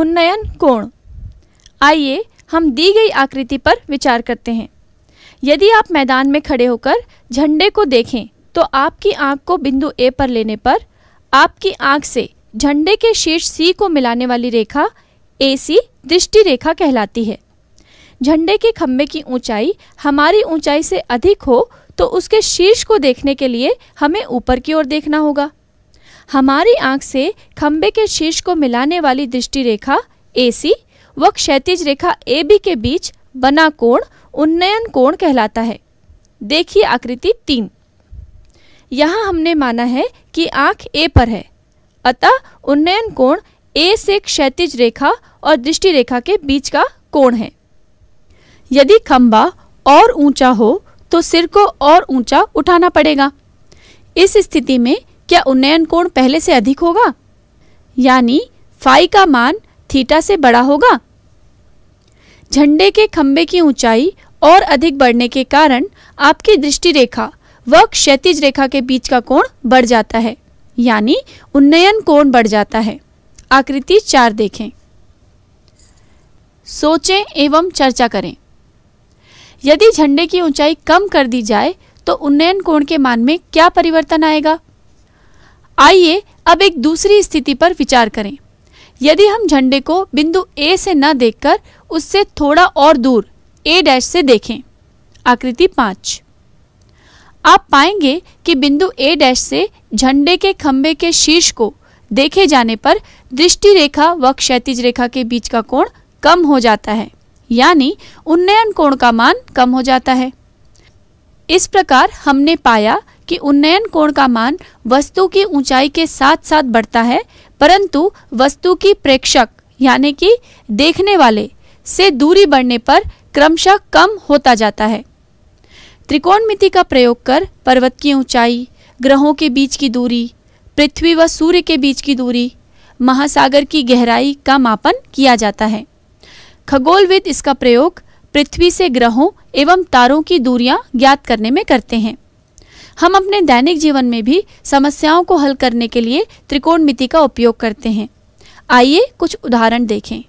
उन्नयन कोण आइए हम दी गई आकृति पर विचार करते हैं यदि आप मैदान में खड़े होकर झंडे को देखें तो आपकी आंख को बिंदु ए पर लेने पर आपकी आंख से झंडे के शीर्ष सी को मिलाने वाली रेखा ए सी दृष्टि रेखा कहलाती है झंडे के खम्भे की ऊंचाई हमारी ऊंचाई से अधिक हो तो उसके शीर्ष को देखने के लिए हमें ऊपर की ओर देखना होगा हमारी आंख से खंबे के शीर्ष को मिलाने वाली दृष्टि रेखा ए सी व क्षैतिज रेखा ए बी के बीच बना कोण उन्नयन कोण कहलाता है देखिए आकृति तीन यहाँ हमने माना है कि आंख ए पर है अतः उन्नयन कोण ए से क्षैतिज रेखा और दृष्टि रेखा के बीच का कोण है यदि खंबा और ऊंचा हो तो सिर को और ऊंचा उठाना पड़ेगा इस स्थिति में क्या उन्नयन कोण पहले से अधिक होगा यानी फाई का मान थीटा से बड़ा होगा झंडे के खंबे की ऊंचाई और अधिक बढ़ने के कारण आपकी दृष्टि रेखा व क्षतिज रेखा के बीच का कोण बढ़ जाता है यानी उन्नयन कोण बढ़ जाता है आकृति चार देखें सोचें एवं चर्चा करें यदि झंडे की ऊंचाई कम कर दी जाए तो उन्नयन कोण के मान में क्या परिवर्तन आएगा आइए अब एक दूसरी स्थिति पर विचार करें यदि हम झंडे को बिंदु ए से न देखकर उससे थोड़ा और दूर ए डैश से देखें आकृति पांच आप पाएंगे कि बिंदु ए डैश से झंडे के खंभे के शीर्ष को देखे जाने पर दृष्टि रेखा व क्षैतिज रेखा के बीच का कोण कम हो जाता है यानी उन्नयन कोण का मान कम हो जाता है इस प्रकार हमने पाया कि उन्नयन कोण का मान वस्तु की ऊंचाई के साथ साथ बढ़ता है परंतु वस्तु की प्रेक्षक यानी कि देखने वाले से दूरी बढ़ने पर क्रमशः कम होता जाता है त्रिकोणमिति का प्रयोग कर पर्वत की ऊंचाई ग्रहों के बीच की दूरी पृथ्वी व सूर्य के बीच की दूरी महासागर की गहराई का मापन किया जाता है खगोलविद इसका प्रयोग पृथ्वी से ग्रहों एवं तारों की दूरियां ज्ञात करने में करते हैं हम अपने दैनिक जीवन में भी समस्याओं को हल करने के लिए त्रिकोणमिति का उपयोग करते हैं आइए कुछ उदाहरण देखें